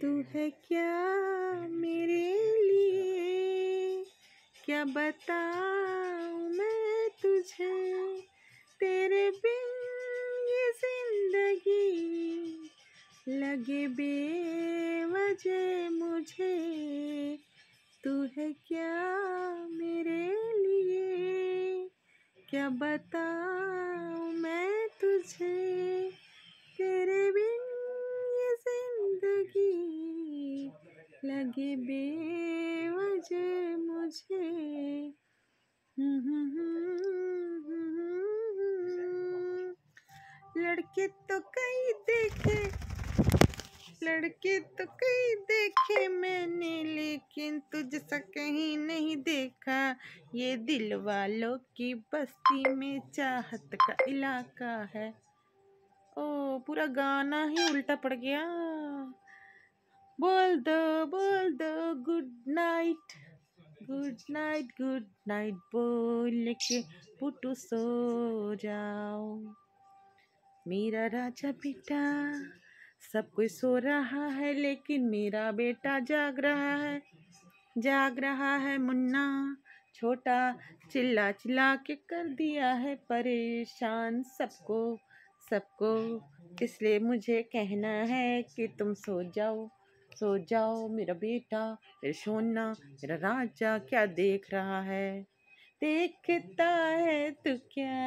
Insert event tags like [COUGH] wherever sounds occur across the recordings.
तू है क्या मेरे लिए क्या बताऊ मैं तुझे तेरे बिन ये जिंदगी लगे बेवजह मुझे तू है क्या मेरे लिए क्या बताऊ मैं तुझे लगे बेवजह मुझे लड़के तो कई देखे लड़के तो कई देखे मैंने लेकिन तुझसा कहीं नहीं देखा ये दिल वालों की बस्ती में चाहत का इलाका है ओ पूरा गाना ही उल्टा पड़ गया बोल दो बोल दो good night good night good night बोल के पुटू सो जाओ मेरा राजा बेटा सब कोई सो रहा है लेकिन मेरा बेटा जाग रहा है जाग रहा है मुन्ना छोटा चिल्ला चिल्ला के कर दिया है परेशान सबको सबको इसलिए मुझे कहना है कि तुम सो जाओ सो जाओ मेरा बेटा मेरा सोना मेरा राजा क्या देख रहा है देखता है तू क्या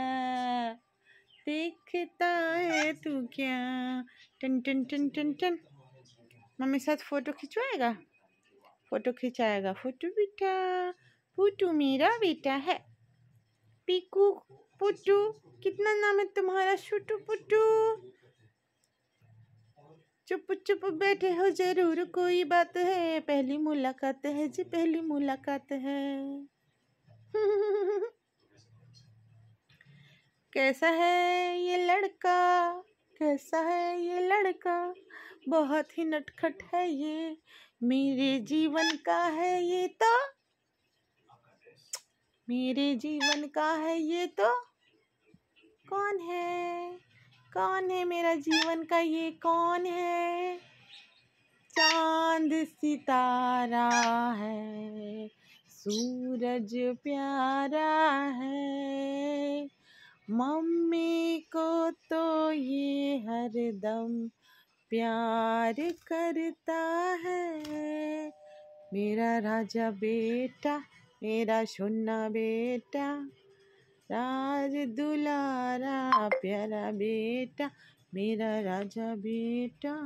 देखता है तू क्या टन टन टन टन टन मम्मी साथ फ़ोटो खिंचवाएगा फ़ोटो खिंचाएगा फोटो बेटा फोटो मेरा बेटा है पीकू पुटू कितना नाम है तुम्हारा छोटू पुटू चुप चुप बैठे हो जरूर कोई बात है पहली मुलाकात है जी पहली मुलाकात है [LAUGHS] कैसा है ये लड़का कैसा है ये लड़का बहुत ही नटखट है ये मेरे जीवन का है ये तो मेरे जीवन का है ये तो कौन है कौन है मेरा जीवन का ये कौन है चांद सितारा है सूरज प्यारा है मम्मी को तो ये हरदम प्यार करता है मेरा राजा बेटा मेरा सुन्ना बेटा राज दुलारा प्यारा बेटा मेरा राजा बेटा